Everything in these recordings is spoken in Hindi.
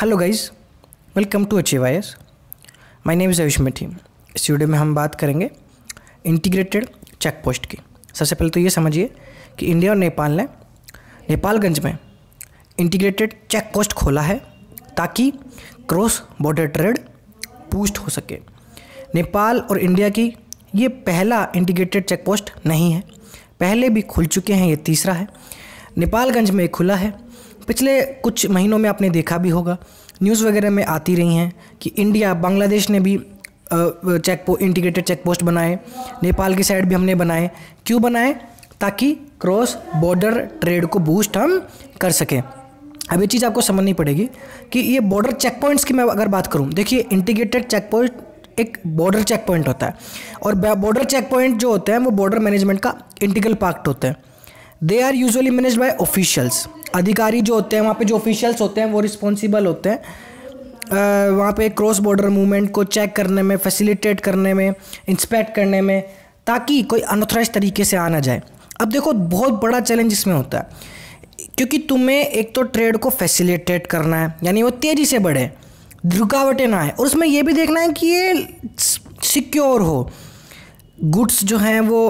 hello guys welcome to achieve I my name is Ayush Methi इस वीडियो में हम बात करेंगे इंटीग्रेटेड चेक पोस्ट की सबसे पहले तो ये समझिए कि इंडिया और नेपाल ने नेपालगंज में इंटीग्रेटेड चेक पोस्ट खोला है ताकि क्रॉस बॉर्डर ट्रेड बूस्ट हो सके नेपाल और इंडिया की ये पहला इंटीग्रेटेड चेक पोस्ट नहीं है पहले भी खुल चुके हैं ये तीसरा है नेपालगंज में खुला है पिछले कुछ महीनों में आपने देखा भी होगा न्यूज़ वगैरह में आती रही हैं कि इंडिया बांग्लादेश ने भी चेक पो इंटीग्रेटेड चेक पोस्ट बनाए नेपाल की साइड भी हमने बनाए क्यों बनाए ताकि क्रॉस बॉर्डर ट्रेड को बूस्ट हम कर सकें अब ये चीज़ आपको समझनी पड़ेगी कि ये बॉर्डर चेक पॉइंट्स की मैं अगर बात करूँ देखिए इंटीग्रेटेड चेक पॉइंट एक बॉर्डर चेक पॉइंट होता है और बॉर्डर चेक पॉइंट जो होते हैं वो बॉर्डर मैनेजमेंट का इंटीग्रल पार्ट होते हैं they are usually manage by officials अधिकारी जो होते हैं वहाँ पे जो ऑफिशियल्स होते हैं वो रिस्पॉन्सिबल होते हैं वहाँ पे क्रॉस बॉर्डर मूवमेंट को चेक करने में फैसिलिटेट करने में इंस्पेक्ट करने में ताकि कोई अनऑथराइज तरीके से आना जाए अब देखो बहुत बड़ा चैलेंज इसमें होता है क्योंकि तुम्हें एक तो ट्रेड को फैसिलिटेट करना है यानी वो तेज़ी से बढ़े रुकावटें ना आए और उसमें ये भी देखना है कि ये सिक्योर हो गुड्स जो हैं वो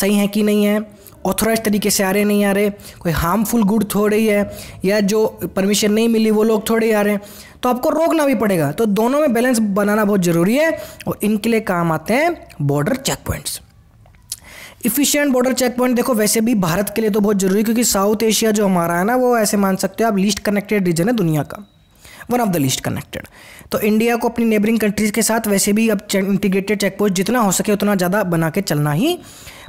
सही हैं कि नहीं हैं ऑथोराइज तरीके से आ रहे नहीं आ रहे कोई हार्मफुल गुड थोड़े ही है या जो परमिशन नहीं मिली वो लोग थोड़े ही आ रहे हैं तो आपको रोकना भी पड़ेगा तो दोनों में बैलेंस बनाना बहुत ज़रूरी है और इनके लिए काम आते हैं border check points efficient border check point देखो वैसे भी भारत के लिए तो बहुत ज़रूरी है क्योंकि साउथ एशिया जो हमारा है ना वो ऐसे मान सकते हो आप लीस्ट कनेक्टेड रीजन है दुनिया का one of the least connected तो इंडिया को अपनी नेबरिंग कंट्रीज़ के साथ वैसे भी अब इंटीग्रेटेड चेक पोस्ट जितना हो सके उतना ज़्यादा बना के चलना ही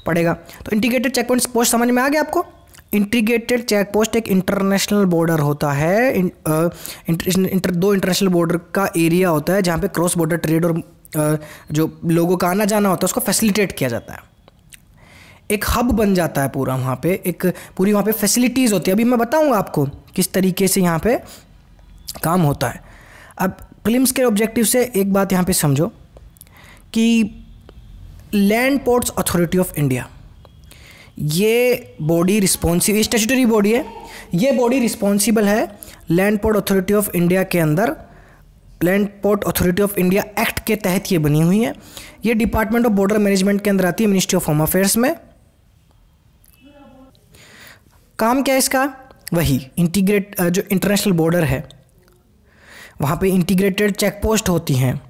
पड़ेगा तो इंटीग्रेटेड चेक पॉइंट पोस्ट समझ में आ गया आपको इंटीग्रेटेड चेक पोस्ट एक इंटरनेशनल बॉर्डर होता है इंटर, दो इंटरनेशनल बॉर्डर का एरिया होता है जहाँ पे क्रॉस बॉर्डर ट्रेड और जो लोगों का आना जाना होता है उसको फैसिलिटेट किया जाता है एक हब बन जाता है पूरा वहाँ पे एक पूरी वहाँ पे फैसिलिटीज़ होती है अभी मैं बताऊँगा आपको किस तरीके से यहाँ पे काम होता है अब फिल्म के ऑब्जेक्टिव से एक बात यहाँ पे समझो कि Land Ports Authority of India ये बॉडी रिस्पॉन्सिबल स्टेचुटरी बॉडी है ये बॉडी रिस्पॉन्सिबल है Land Port Authority of India के अंदर Land Port Authority of India Act के तहत ये बनी हुई है ये डिपार्टमेंट ऑफ बॉर्डर मैनेजमेंट के अंदर आती है मिनिस्ट्री ऑफ होम अफेयर्स में काम क्या है इसका वही इंटीग्रेट जो इंटरनेशनल बॉर्डर है वहाँ पे इंटीग्रेटेड चेक पोस्ट होती हैं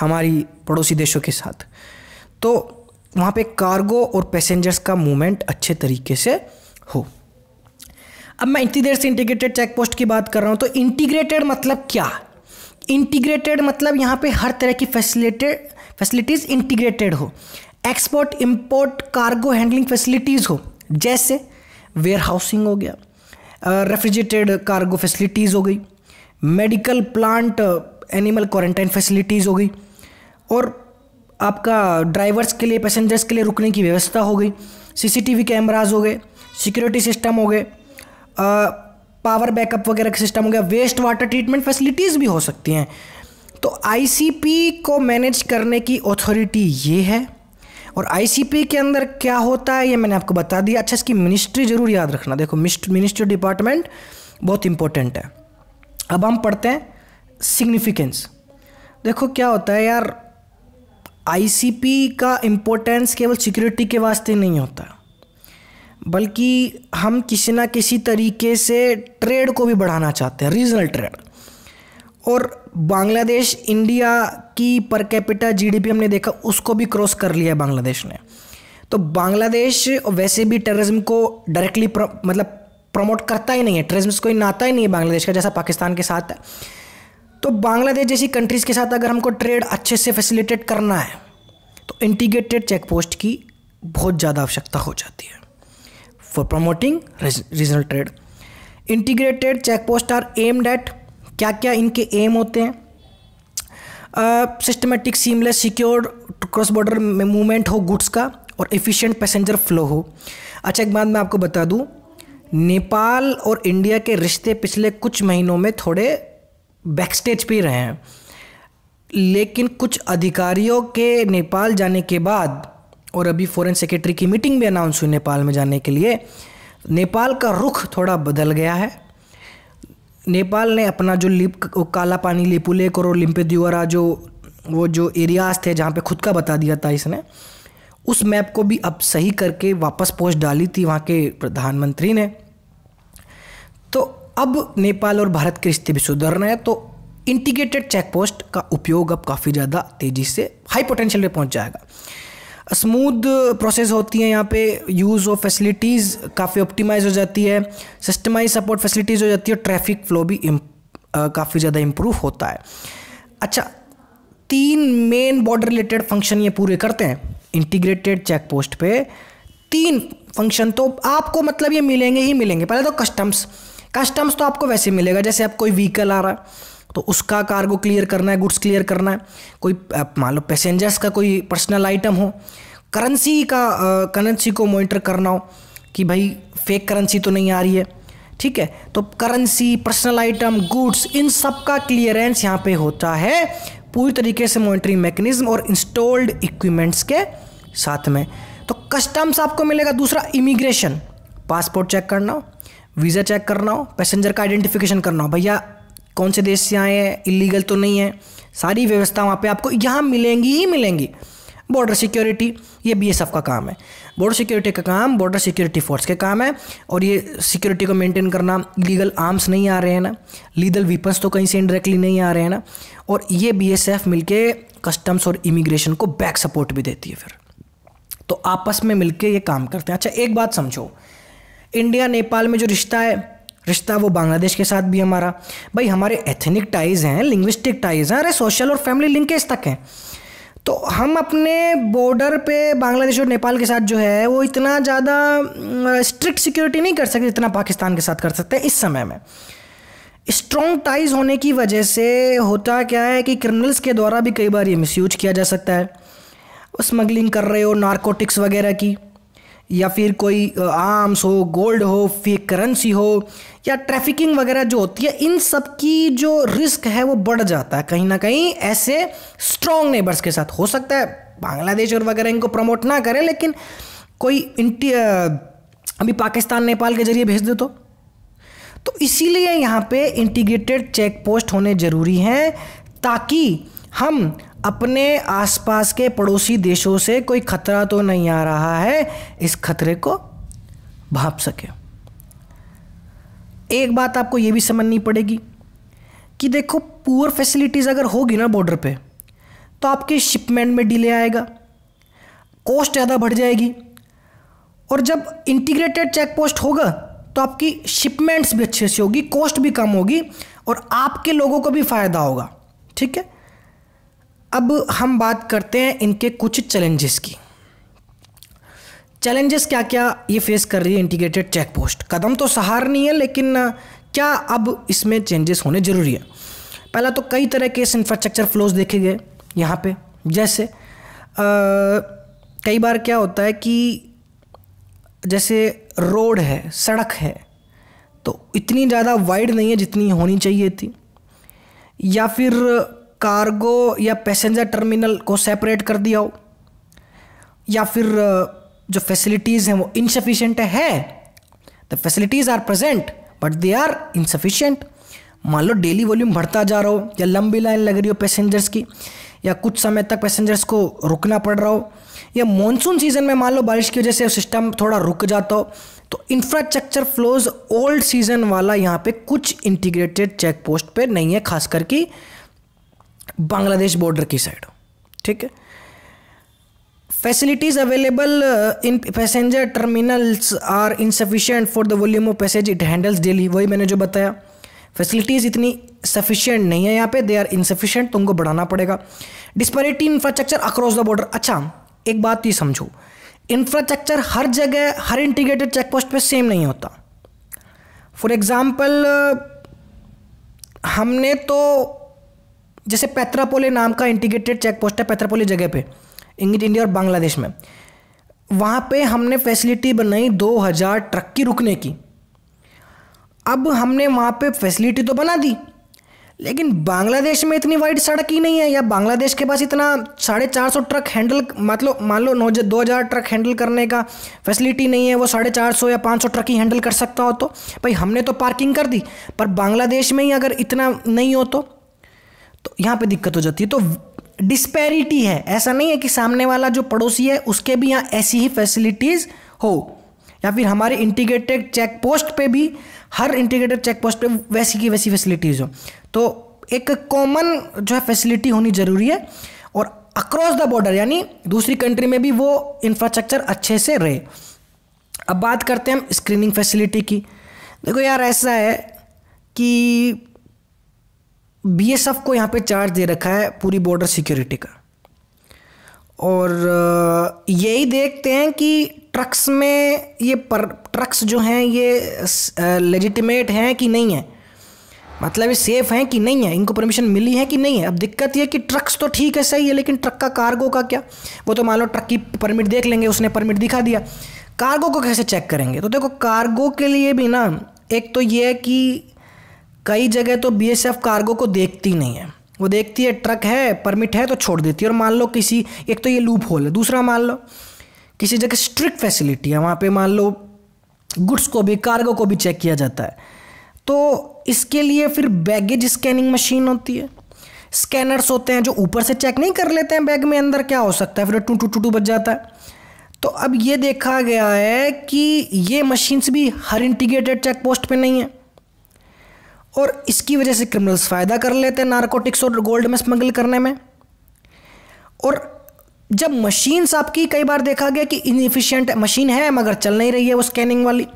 हमारी पड़ोसी देशों के साथ तो वहाँ पे कार्गो और पैसेंजर्स का मूवमेंट अच्छे तरीके से हो अब मैं इतनी देर से इंटीग्रेटेड चेक पोस्ट की बात कर रहा हूँ तो इंटीग्रेटेड मतलब क्या इंटीग्रेटेड मतलब यहाँ पे हर तरह की फैसिलिटेड फैसिलिटीज़ इंटीग्रेटेड हो export import cargo handling facilities हो जैसे वेयर हाउसिंग हो गया रेफ्रिजरेटेड कार्गो फैसिलिटीज़ हो गई medical plant animal quarantine facilities हो गई और आपका ड्राइवर्स के लिए पैसेंजर्स के लिए रुकने की व्यवस्था हो गई सीसीटीवी कैमराज हो गए सिक्योरिटी सिस्टम हो गए पावर बैकअप वगैरह का सिस्टम हो गया वेस्ट वाटर ट्रीटमेंट फैसिलिटीज़ भी हो सकती हैं तो आईसीपी को मैनेज करने की अथॉरिटी ये है और आईसीपी के अंदर क्या होता है ये मैंने आपको बता दिया अच्छा इसकी मिनिस्ट्री ज़रूर याद रखना देखो मिनिस्ट्री डिपार्टमेंट बहुत इंपॉर्टेंट है अब हम पढ़ते हैं सिग्निफिकेंस देखो क्या होता है यार आईसीपी का इम्पोर्टेंस केवल सिक्योरिटी के वास्ते नहीं होता बल्कि हम किसी ना किसी तरीके से ट्रेड को भी बढ़ाना चाहते हैं रीजनल ट्रेड और बांग्लादेश इंडिया की पर कैपिटा जीडीपी हमने देखा उसको भी क्रॉस कर लिया है बांग्लादेश ने तो बांग्लादेश वैसे भी टेररिज्म को डायरेक्टली प्र, मतलब प्रमोट करता ही नहीं है टेररिज्म से कोई नाता ही नहीं है बांग्लादेश का जैसा पाकिस्तान के साथ है तो बांग्लादेश जैसी कंट्रीज़ के साथ अगर हमको ट्रेड अच्छे से फैसिलिटेट करना है तो इंटीग्रेटेड चेक पोस्ट की बहुत ज़्यादा आवश्यकता हो जाती है for promoting regional trade integrated check post are aimed at क्या क्या इनके एम होते हैं systematic seamless secure cross border movement हो गुड्स का और एफिशिएंट पैसेंजर फ्लो हो अच्छा एक बात मैं आपको बता दूं नेपाल और इंडिया के रिश्ते पिछले कुछ महीनों में थोड़े बैकस्टेज पे रहे हैं लेकिन कुछ अधिकारियों के नेपाल जाने के बाद और अभी फॉरेन सेक्रेटरी की मीटिंग भी अनाउंस हुई नेपाल में जाने के लिए नेपाल का रुख थोड़ा बदल गया है नेपाल ने अपना जो लिप काला पानी लिपुलेक और दिवरा जो वो जो एरियाज थे जहाँ पे खुद का बता दिया था इसने उस मैप को भी अब सही करके वापस पोस्ट डाली थी वहाँ के प्रधानमंत्री ने तो अब नेपाल और भारत की रिश्ते भी सुधर रहे हैं तो इंटीग्रेटेड चेक पोस्ट का उपयोग अब काफ़ी ज़्यादा तेज़ी से हाई पोटेंशियल पे पहुंच जाएगा स्मूथ प्रोसेस होती है यहाँ पे यूज़ ऑफ फैसिलिटीज़ काफ़ी ऑप्टिमाइज हो जाती है सिस्टमाइज सपोर्ट फैसिलिटीज़ हो जाती है और ट्रैफिक फ्लो भी काफ़ी ज़्यादा इम्प्रूव होता है अच्छा तीन मेन बॉर्डर रिलेटेड फंक्शन ये पूरे करते हैं इंटीग्रेटेड चेक पोस्ट पे तीन फंक्शन तो आपको मतलब ये मिलेंगे ही मिलेंगे पहले तो कस्टम्स कस्टम्स तो आपको वैसे मिलेगा जैसे आप कोई व्हीकल आ रहा है तो उसका कार्गो क्लियर करना है गुड्स क्लियर करना है कोई मान लो पैसेंजर्स का कोई पर्सनल आइटम हो करेंसी का करेंसी को मॉनिटर करना हो कि भाई फेक करेंसी तो नहीं आ रही है ठीक है तो करेंसी पर्सनल आइटम गुड्स इन सब का क्लियरेंस यहाँ पे होता है पूरी तरीके से मॉनिटरिंग मैकेनिज्म और इंस्टॉल्ड इक्विपमेंट्स के साथ में तो कस्टम्स आपको मिलेगा दूसरा इमिग्रेशन पासपोर्ट चेक करना हो वीज़ा चेक करना हो पैसेंजर का आइडेंटिफिकेशन करना हो भैया कौन से देश से आए हैं इलीगल तो नहीं है सारी व्यवस्था वहाँ पे आपको यहाँ मिलेंगी ही मिलेंगी बॉर्डर सिक्योरिटी ये बी एस एफ का काम है बॉर्डर सिक्योरिटी का काम बॉर्डर सिक्योरिटी फोर्स के काम है और ये सिक्योरिटी को मेंटेन करना लीगल आर्म्स नहीं आ रहे हैं ना लीगल वीपन्स तो कहीं से इनडायरेक्टली नहीं आ रहे हैं ना और ये बी एस एफ मिलकर कस्टम्स और इमिग्रेशन को बैक सपोर्ट भी देती है फिर तो आपस में के ये काम करते हैं अच्छा एक बात समझो इंडिया नेपाल में जो रिश्ता है रिश्ता वो बांग्लादेश के साथ भी हमारा भाई हमारे एथनिक टाइज हैं लिंग्विस्टिक टाइज हैं अरे सोशल और फैमिली लिंकेज तक हैं तो हम अपने बॉर्डर पे बांग्लादेश और नेपाल के साथ जो है वो इतना ज़्यादा स्ट्रिक्ट सिक्योरिटी नहीं कर सकते जितना पाकिस्तान के साथ कर सकते हैं इस समय में स्ट्रॉन्ग टाइज होने की वजह से होता क्या है कि क्रिमिनल्स के द्वारा भी कई बार ये मिसयूज किया जा सकता है स्मगलिंग कर रहे हो नारकोटिक्स वगैरह की या फिर कोई आर्म्स हो गोल्ड हो फिर करेंसी हो या ट्रैफिकिंग वगैरह जो होती है इन सब की जो रिस्क है वो बढ़ जाता है कहीं ना कहीं ऐसे स्ट्रॉन्ग नेबर्स के साथ हो सकता है बांग्लादेश और वगैरह इनको प्रमोट ना करें लेकिन कोई अभी पाकिस्तान नेपाल के जरिए भेज दे तो तो इसीलिए यहाँ पे इंटीग्रेटेड चेक पोस्ट होने ज़रूरी हैं ताकि हम अपने आसपास के पड़ोसी देशों से कोई खतरा तो नहीं आ रहा है इस खतरे को भाप सके एक बात आपको ये भी समझनी पड़ेगी कि देखो पुअर फैसिलिटीज़ अगर होगी ना बॉर्डर पे तो आपके शिपमेंट में डिले आएगा कॉस्ट ज़्यादा बढ़ जाएगी और जब इंटीग्रेटेड चेक पोस्ट होगा तो आपकी शिपमेंट्स भी अच्छे से होगी कॉस्ट भी कम होगी और आपके लोगों को भी फ़ायदा होगा ठीक है अब हम बात करते हैं इनके कुछ चैलेंजेस की चैलेंजेस क्या क्या ये फेस कर रही है इंटीग्रेटेड चेक पोस्ट कदम तो सहार नहीं है लेकिन क्या अब इसमें चेंजेस होने ज़रूरी है पहला तो कई तरह के इस इंफ्रास्ट्रक्चर फ्लोज देखे गए यहाँ पे जैसे आ, कई बार क्या होता है कि जैसे रोड है सड़क है तो इतनी ज़्यादा वाइड नहीं है जितनी होनी चाहिए थी या फिर कार्गो या पैसेंजर टर्मिनल को सेपरेट कर दिया हो या फिर जो फैसिलिटीज़ हैं वो इनसफिशेंट है the facilities are present but they are insufficient मान लो डेली वॉल्यूम बढ़ता जा रहा हो या लंबी लाइन लग रही हो पैसेंजर्स की या कुछ समय तक पैसेंजर्स को रुकना पड़ रहा हो या मॉनसून सीज़न में मान लो बारिश की वजह से सिस्टम थोड़ा रुक जाता हो तो इंफ्रास्ट्रक्चर फ्लोज ओल्ड सीज़न वाला यहाँ पे कुछ इंटीग्रेटेड चेक पोस्ट पे नहीं है खास करके बांग्लादेश बॉर्डर की साइड ठीक है facilities available in passenger terminals are insufficient for the volume of passage it handles daily वही मैंने जो बताया फैसिलिटीज़ इतनी सफिशियंट नहीं है यहाँ पे दे आर इनसफिशियंट तो उनको बढ़ाना पड़ेगा disparity infrastructure across the border अच्छा एक बात ये समझो इंफ्रास्ट्रक्चर हर जगह हर इंटीग्रेटेड चेक पोस्ट पर सेम नहीं होता फॉर एग्ज़ाम्पल uh, हमने तो जैसे पैत्रापोले नाम का इंटीग्रेटेड चेक पोस्ट है पैत्रापोले जगह पे इंडिया और बांग्लादेश में वहाँ पे हमने फैसिलिटी बनाई 2000 ट्रक की रुकने की अब हमने वहाँ पे फैसिलिटी तो बना दी लेकिन बांग्लादेश में इतनी वाइड सड़क ही नहीं है या बांग्लादेश के पास इतना साढ़े चार सौ ट्रक हैंडल मतलब मान लो नौ दो हज़ार ट्रक हैंडल करने का फैसिलिटी नहीं है वो साढ़े चार सौ या पाँच सौ ट्रक ही हैंडल कर सकता हो तो भाई हमने तो पार्किंग कर दी पर बांग्लादेश में ही अगर इतना नहीं हो तो तो यहाँ पे दिक्कत हो जाती है तो डिस्पैरिटी है ऐसा नहीं है कि सामने वाला जो पड़ोसी है उसके भी यहाँ ऐसी ही फैसिलिटीज़ हो या फिर हमारे इंटीग्रेटेड चेक पोस्ट पे भी हर इंटीग्रेटेड चेक पोस्ट पे वैसी की वैसी फैसिलिटीज़ हो तो एक कॉमन जो है फैसिलिटी होनी ज़रूरी है और अक्रॉस द बॉर्डर यानी दूसरी कंट्री में भी वो इंफ्रास्ट्रक्चर अच्छे से रहे अब बात करते हैं हम स्क्रीनिंग फैसिलिटी की देखो यार ऐसा है कि एफ को यहाँ पे चार्ज दे रखा है पूरी बॉर्डर सिक्योरिटी का और यही देखते हैं कि ट्रक्स में ये पर ट्रक्स जो हैं ये लेजिटिमेट हैं कि नहीं है मतलब ये सेफ़ हैं कि नहीं है इनको परमिशन मिली है कि नहीं है अब दिक्कत ये कि ट्रक्स तो ठीक है सही है लेकिन ट्रक का कार्गो का क्या वो तो मान लो ट्रक की परमिट देख लेंगे उसने परमिट दिखा दिया कार्गो को कैसे चेक करेंगे तो देखो कार्गो के लिए भी ना एक तो ये है कि कई जगह तो बीएसएफ कार्गो को देखती नहीं है वो देखती है ट्रक है परमिट है तो छोड़ देती है और मान लो किसी एक तो ये लूप होल है दूसरा मान लो किसी जगह स्ट्रिक्ट फैसिलिटी है वहाँ पे मान लो गुड्स को भी कार्गो को भी चेक किया जाता है तो इसके लिए फिर बैगेज स्कैनिंग मशीन होती है स्कैनर्स होते हैं जो ऊपर से चेक नहीं कर लेते हैं बैग में अंदर क्या हो सकता है फिर टू टू टू टू बच जाता है तो अब ये देखा गया है कि ये मशीन्स भी हर इंटीग्रेटेड चेक पोस्ट पे नहीं है और इसकी वजह से क्रिमिनल्स फ़ायदा कर लेते हैं नारकोटिक्स और गोल्ड में स्मगल करने में और जब मशीन्स आपकी कई बार देखा गया कि इनफिशियंट मशीन है मगर चल नहीं रही है वो स्कैनिंग वाली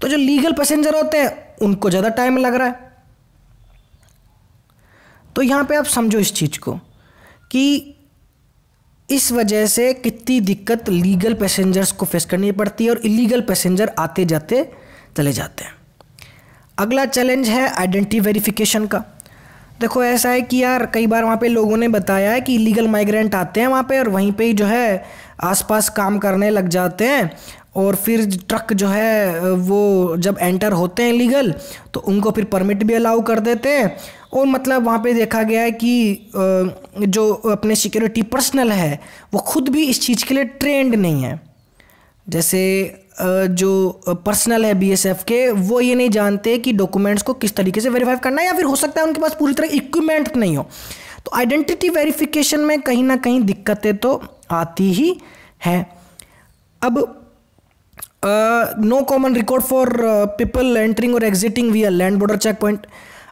तो जो लीगल पैसेंजर होते हैं उनको ज़्यादा टाइम लग रहा है तो यहाँ पे आप समझो इस चीज़ को कि इस वजह से कितनी दिक्कत लीगल पैसेंजर्स को फेस करनी पड़ती है और इलीगल पैसेंजर आते जाते चले जाते हैं अगला चैलेंज है आइडेंटिटी वेरिफिकेशन का देखो ऐसा है कि यार कई बार वहाँ पे लोगों ने बताया है कि इलीगल माइग्रेंट आते हैं वहाँ पे और वहीं पे ही जो है आसपास काम करने लग जाते हैं और फिर ट्रक जो है वो जब एंटर होते हैं लीगल तो उनको फिर परमिट भी अलाउ कर देते हैं और मतलब वहाँ पे देखा गया है कि जो अपने सिक्योरिटी पर्सनल है वो खुद भी इस चीज़ के लिए ट्रेंड नहीं है जैसे जो पर्सनल है बीएसएफ के वो ये नहीं जानते कि डॉक्यूमेंट्स को किस तरीके से वेरीफाई करना है या फिर हो सकता है उनके पास पूरी तरह इक्विपमेंट नहीं हो तो आइडेंटिटी वेरिफिकेशन में कहीं ना कहीं दिक्कतें तो आती ही हैं अब no common record for people entering और exiting via land border check point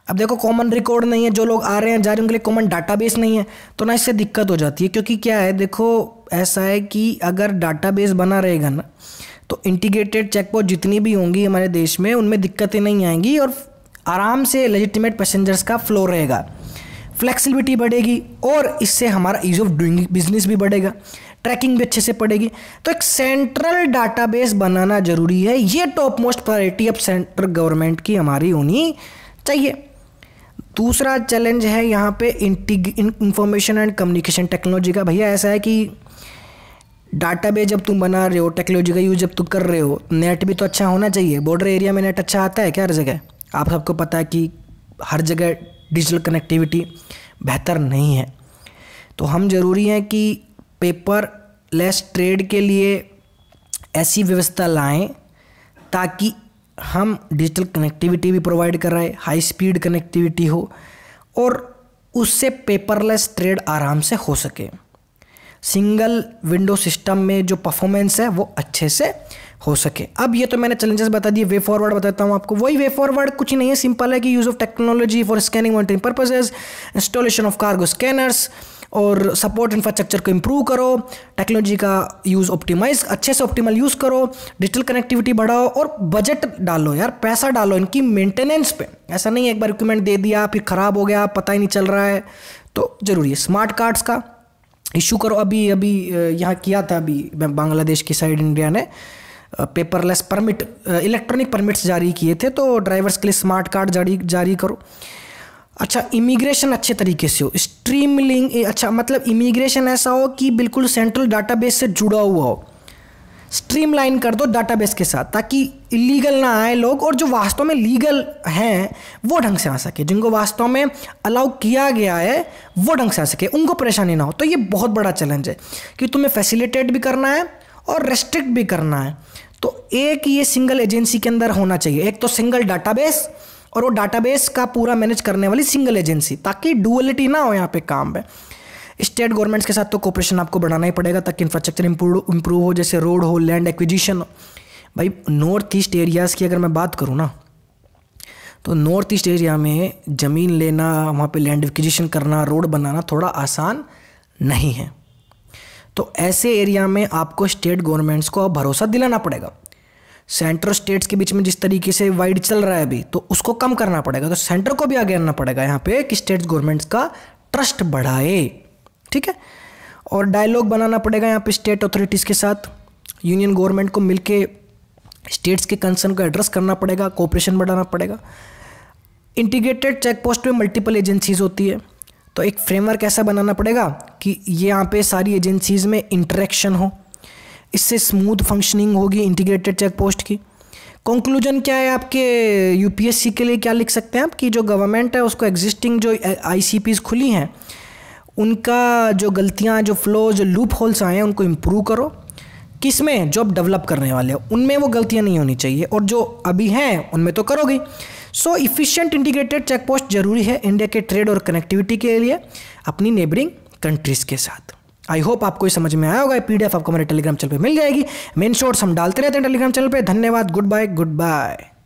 अब देखो कॉमन रिकॉर्ड नहीं है जो लोग आ रहे हैं जा रहे हैं उनके लिए कॉमन डाटाबेस नहीं है तो ना इससे दिक्कत हो जाती है क्योंकि क्या है देखो ऐसा है कि अगर डाटाबेस बना रहेगा ना तो इंटीग्रेटेड चेकपोस्ट जितनी भी होंगी हमारे देश में उनमें दिक्कतें नहीं आएंगी और आराम से लेजिटिमेट पैसेंजर्स का फ्लो रहेगा फ्लेक्सिबिलिटी बढ़ेगी और इससे हमारा ईज ऑफ डूइंग बिजनेस भी बढ़ेगा ट्रैकिंग भी अच्छे से पड़ेगी तो एक सेंट्रल डाटाबेस बनाना जरूरी है ये टॉप मोस्ट प्रायोरिटी अब सेंट्रल गवर्नमेंट की हमारी होनी चाहिए दूसरा चैलेंज है यहाँ पे इंटीग इंफॉर्मेशन एंड कम्युनिकेशन टेक्नोलॉजी का भैया ऐसा है कि डाटा बेस जब तुम बना रहे हो टेक्नोलॉजी का यूज़ जब तुम कर रहे हो नेट भी तो अच्छा होना चाहिए बॉर्डर एरिया में नेट अच्छा आता है क्या हर जगह आप सबको पता है कि हर जगह डिजिटल कनेक्टिविटी बेहतर नहीं है तो हम ज़रूरी हैं कि पेपर लेस ट्रेड के लिए ऐसी व्यवस्था लाएं ताकि हम डिजिटल कनेक्टिविटी भी प्रोवाइड कराएं हाई स्पीड कनेक्टिविटी हो और उससे पेपरलेस ट्रेड आराम से हो सके सिंगल विंडो सिस्टम में जो परफॉर्मेंस है वो अच्छे से हो सके अब ये तो मैंने चैलेंजेस बता दिए वे फॉरवर्ड बताता हूँ आपको वही वे फॉरवर्ड कुछ नहीं है सिंपल है कि use of technology for scanning monitoring purposes installation of cargo scanners और सपोर्ट इंफ्रास्ट्रक्चर को इम्प्रूव करो टेक्नोलॉजी का यूज़ ऑप्टिमाइज अच्छे से ऑप्टिमल यूज़ करो डिजिटल कनेक्टिविटी बढ़ाओ और बजट डालो यार पैसा डालो इनकी मेंटेनेंस पे ऐसा नहीं एक बार रिक्यूमेंट दे दिया फिर ख़राब हो गया पता ही नहीं चल रहा है तो ज़रूरी है स्मार्ट कार्ड्स का इशू करो अभी अभी यहाँ किया था अभी बांग्लादेश की साइड इंडिया ने पेपरलेस परमिट इलेक्ट्रॉनिक परमिट्स जारी किए थे तो ड्राइवर्स के लिए स्मार्ट कार्ड जारी जारी करो अच्छा इमिग्रेशन अच्छे तरीके से हो स्ट्रीमलिंग अच्छा मतलब इमिग्रेशन ऐसा हो कि बिल्कुल सेंट्रल डाटाबेस से जुड़ा हुआ हो स्ट्रीमलाइन कर दो डाटाबेस के साथ ताकि इलीगल ना आए लोग और जो वास्तव में लीगल हैं वो ढंग से आ सके जिनको वास्तव में अलाउ किया गया है वो ढंग से आ सके उनको परेशानी ना हो तो ये बहुत बड़ा चैलेंज है कि तुम्हें फैसिलिटेट भी करना है और रेस्ट्रिक्ट भी करना है तो एक ये सिंगल एजेंसी के अंदर होना चाहिए एक तो सिंगल डाटाबेस और वो डाटाबेस का पूरा मैनेज करने वाली सिंगल एजेंसी ताकि डुअलिटी ना हो यहाँ पे काम में स्टेट गवर्नमेंट्स के साथ तो कॉपरेशन आपको बढ़ाना ही पड़ेगा ताकि इंफ्रास्ट्रक्चर इंप्रूव हो जैसे रोड हो लैंड एक्विजिशन भाई नॉर्थ ईस्ट एरियाज़ की अगर मैं बात करूँ ना तो नॉर्थ ईस्ट एरिया में ज़मीन लेना वहाँ पे लैंड एक्विजिशन करना रोड बनाना थोड़ा आसान नहीं है तो ऐसे एरिया में आपको स्टेट गवर्नमेंट्स को अब भरोसा दिलाना पड़ेगा सेंटर स्टेट्स के बीच में जिस तरीके से वाइड चल रहा है अभी तो उसको कम करना पड़ेगा तो सेंटर को भी आगे आना पड़ेगा यहाँ पे कि स्टेट गवर्नमेंट्स का ट्रस्ट बढ़ाए ठीक है और डायलॉग बनाना पड़ेगा यहाँ पे स्टेट अथॉरिटीज़ के साथ यूनियन गवर्नमेंट को मिलके स्टेट्स के कंसर्न को एड्रेस करना पड़ेगा कोऑपरेशन बढ़ाना पड़ेगा इंटीग्रेटेड चेक पोस्ट में मल्टीपल एजेंसीज होती है तो एक फ्रेमवर्क ऐसा बनाना पड़ेगा कि ये यहाँ पे सारी एजेंसीज़ में इंटरेक्शन हो इससे स्मूथ फंक्शनिंग होगी इंटीग्रेटेड चेक पोस्ट की कंक्लूजन क्या है आपके यूपीएससी के लिए क्या लिख सकते हैं आप कि जो गवर्नमेंट है उसको एग्जिस्टिंग जो आईसीपीज खुली हैं उनका जो गलतियाँ जो फ्लो जो लूप होल्स आए हैं उनको इम्प्रूव करो किस में जो आप डेवलप करने वाले हो उनमें वो गलतियाँ नहीं होनी चाहिए और जो अभी हैं उनमें तो करोगे so efficient integrated check post जरूरी है इंडिया के ट्रेड और कनेक्टिविटी के लिए अपनी नेबरिंग कंट्रीज़ के साथ आई होप आपको ये समझ में आया होगा पी आपको हमारे टेलीग्राम चैनल पर मिल जाएगी मेन शॉर्ट्स हम डालते रहते हैं टेलीग्राम चैनल पर धन्यवाद गुड बाय गुड बाय